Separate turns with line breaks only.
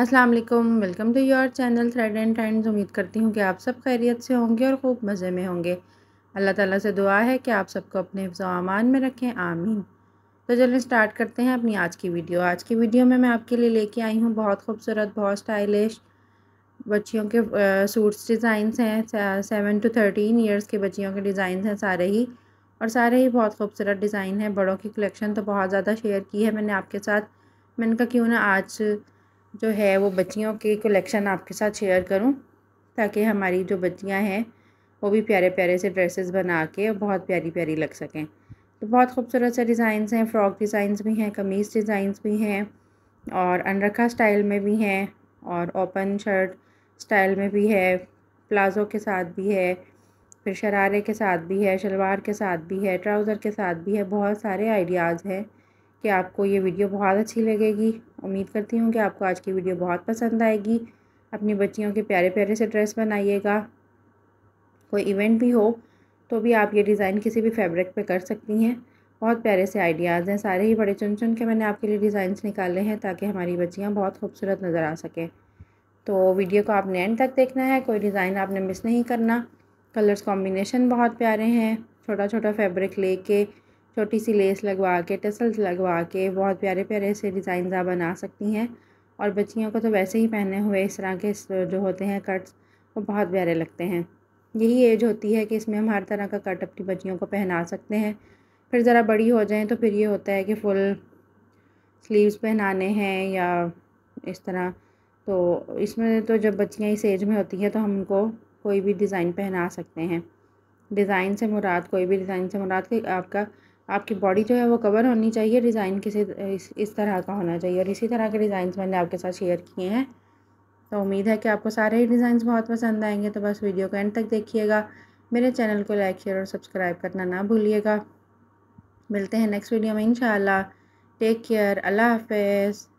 अस्सलाम वालेकुम welcome to your channel thread and trends उम्मीद करती हूँ कि आप सब खैरियत से होंगे और खूब मज़े में होंगे अल्लाह ताला से दुआ है कि आप सबको अपने अमान में रखें आमीन तो चलिए स्टार्ट करते हैं अपनी आज की वीडियो आज की वीडियो में मैं आपके लिए लेके आई हूँ बहुत खूबसूरत बहुत स्टाइलिश बच्चियों के सूट्स डिज़ाइंस हैं सेवन टू थर्टीन ईयर्स के बच्चियों के डिज़ाइन हैं सारे ही और सारे ही बहुत खूबसूरत डिज़ाइन हैं बड़ों की कलेक्शन तो बहुत ज़्यादा शेयर की है मैंने आपके साथ मैंने कहा क्यों ना आज जो है वो बच्चियों के कलेक्शन आपके साथ शेयर करूं ताकि हमारी जो बच्चियां हैं वो भी प्यारे प्यारे से ड्रेसेस बना के बहुत प्यारी प्यारी लग सकें तो बहुत खूबसूरत से डिज़ाइंस हैं फ़्रॉक डिज़ाइंस भी हैं कमीज़ डिज़ाइंस भी हैं और अनरखा स्टाइल में भी हैं और ओपन शर्ट स्टाइल में भी है प्लाज़ो के साथ भी है फिर शरारे के साथ भी है शलवार के साथ भी है ट्राउज़र के साथ भी है बहुत सारे आइडियाज़ हैं कि आपको ये वीडियो बहुत अच्छी लगेगी उम्मीद करती हूँ कि आपको आज की वीडियो बहुत पसंद आएगी अपनी बच्चियों के प्यारे प्यारे से ड्रेस बनाइएगा कोई इवेंट भी हो तो भी आप ये डिज़ाइन किसी भी फैब्रिक पे कर सकती हैं बहुत प्यारे से आइडियाज़ हैं सारे ही बड़े चुन चुन के मैंने आपके लिए डिज़ाइन निकाले हैं ताकि हमारी बच्चियाँ बहुत खूबसूरत नज़र आ सकें तो वीडियो को आपने एंड तक देखना है कोई डिज़ाइन आपने मिस नहीं करना कलर्स कॉम्बिनेशन बहुत प्यारे हैं छोटा छोटा फैब्रिक लेके छोटी सी लेस लगवा के टसल्स लगवा के बहुत प्यारे प्यारे से डिज़ाइन आप बना सकती हैं और बच्चियों को तो वैसे ही पहने हुए इस तरह के जो होते हैं कट्स वो बहुत प्यारे लगते हैं यही एज होती है कि इसमें हम हर तरह का कट अपनी बच्चियों को पहना सकते हैं फिर ज़रा बड़ी हो जाएँ तो फिर ये होता है कि फुल स्लीव्स पहनाने हैं या इस तरह तो इसमें तो जब बच्चियाँ इस एज में होती हैं तो हम उनको कोई भी डिज़ाइन पहना सकते हैं डिज़ाइन से मुराद कोई भी डिज़ाइन से मुराद कि आपका आपकी बॉडी जो है वो कवर होनी चाहिए डिज़ाइन किसी इस, इस तरह का होना चाहिए और इसी तरह के डिज़ाइंस मैंने आपके साथ शेयर किए हैं तो उम्मीद है कि आपको सारे ही डिज़ाइंस बहुत पसंद आएंगे तो बस वीडियो को एंड तक देखिएगा मेरे चैनल को लाइक शेयर और सब्सक्राइब करना ना भूलिएगा मिलते हैं नेक्स्ट वीडियो में इन टेक केयर अल्लाह हाफ